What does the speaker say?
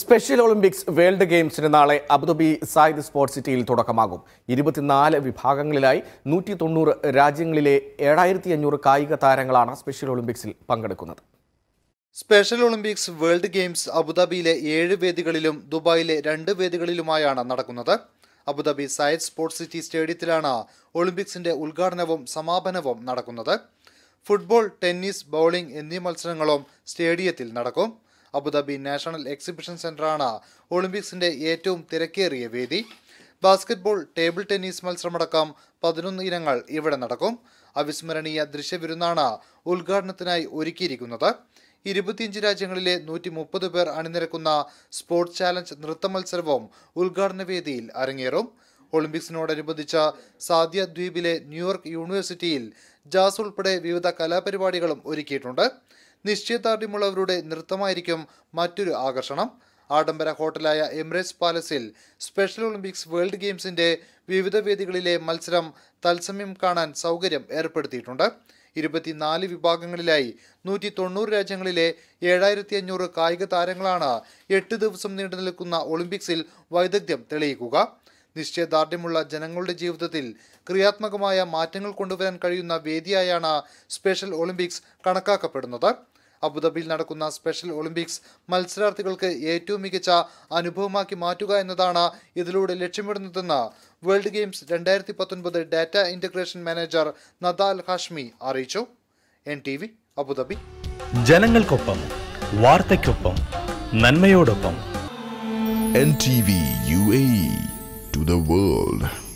special Olympics world ഗെയിംസിന് നാളെ Abu Dhabi Zayed sports സിറ്റിയിൽ തുടക്കമാകും ഇരുപത്തിനാല് വിഭാഗങ്ങളിലായി നൂറ്റി തൊണ്ണൂറ് രാജ്യങ്ങളിലെ ഏഴായിരത്തി അഞ്ഞൂറ് കായിക താരങ്ങളാണ് സ്പെഷ്യൽ ഒളിമ്പിക്സിൽ പങ്കെടുക്കുന്നത് സ്പെഷ്യൽ ഒളിമ്പിക്സ് വേൾഡ് ഗെയിംസ് അബുദാബിയിലെ ഏഴ് വേദികളിലും ദുബായിലെ രണ്ട് വേദികളിലുമായാണ് നടക്കുന്നത് അബുദാബി സായിദ് സ്പോർട്സ് സിറ്റി സ്റ്റേഡിയത്തിലാണ് ഒളിമ്പിക്സിന്റെ ഉദ്ഘാടനവും സമാപനവും നടക്കുന്നത് ഫുട്ബോൾ ടെന്നീസ് ബൌളിംഗ് എന്നീ മത്സരങ്ങളും സ്റ്റേഡിയത്തിൽ നടക്കും അബുദാബി നാഷണൽ എക്സിബിഷൻ സെന്ററാണ് ഒളിമ്പിക്സിന്റെ ഏറ്റവും തിരക്കേറിയ വേദി ബാസ്കറ്റ്ബോൾ ടേബിൾ ടെന്നീസ് മത്സരമടക്കം പതിനൊന്ന് ഇനങ്ങൾ ഇവിടെ നടക്കും അവിസ്മരണീയ ദൃശ്യവിരുന്നാണ് ഉദ്ഘാടനത്തിനായി ഒരുക്കിയിരിക്കുന്നത് ഇരുപത്തിയഞ്ച് രാജ്യങ്ങളിലെ നൂറ്റി മുപ്പത് പേർ അണിനിരക്കുന്ന സ്പോർട്സ് ചാലഞ്ച് നൃത്ത മത്സരവും ഉദ്ഘാടന വേദിയിൽ അരങ്ങേറും ഒളിമ്പിക്സിനോടനുബന്ധിച്ച് സാദ്യ ദ്വീപിലെ ന്യൂയോർക്ക് യൂണിവേഴ്സിറ്റിയിൽ ജാസ് ഉൾപ്പെടെ വിവിധ കലാപരിപാടികളും ഒരുക്കിയിട്ടുണ്ട് നിശ്ചയദാർഢ്യമുള്ളവരുടെ നൃത്തമായിരിക്കും മറ്റൊരു ആകർഷണം ആഡംബര ഹോട്ടലായ എമിറേറ്റ്സ് പാലസിൽ സ്പെഷ്യൽ ഒളിമ്പിക്സ് വേൾഡ് ഗെയിംസിന്റെ വിവിധ വേദികളിലെ മത്സരം തത്സമയം കാണാൻ സൗകര്യം ഏർപ്പെടുത്തിയിട്ടുണ്ട് ഇരുപത്തിനാല് വിഭാഗങ്ങളിലായി നൂറ്റി തൊണ്ണൂറ് രാജ്യങ്ങളിലെ ഏഴായിരത്തി അഞ്ഞൂറ് കായിക താരങ്ങളാണ് എട്ട് ദിവസം നീണ്ടു നിൽക്കുന്ന ഒളിമ്പിക്സിൽ വൈദഗ്ധ്യം തെളിയിക്കുക നിശ്ചയദാർഢ്യമുള്ള ജനങ്ങളുടെ ജീവിതത്തിൽ ക്രിയാത്മകമായ മാറ്റങ്ങൾ കൊണ്ടുവരാൻ കഴിയുന്ന വേദിയായാണ് സ്പെഷ്യൽ ഒളിമ്പിക്സ് കണക്കാക്കപ്പെടുന്നത് അബുദാബിയിൽ നടക്കുന്ന സ്പെഷ്യൽ ഒളിമ്പിക്സ് മത്സരാർത്ഥികൾക്ക് ഏറ്റവും മികച്ച അനുഭവമാക്കി മാറ്റുക എന്നതാണ് ഇതിലൂടെ ലക്ഷ്യമിടുന്നതെന്ന് വേൾഡ് ഗെയിംസ് രണ്ടായിരത്തി പത്തൊൻപത് data integration manager Nadal Hashmi അറിയിച്ചു എൻ ടി വി അബുദാബി ജനങ്ങൾക്കൊപ്പം വാർത്തയ്ക്കൊപ്പം നന്മയോടൊപ്പം N T V U A to the world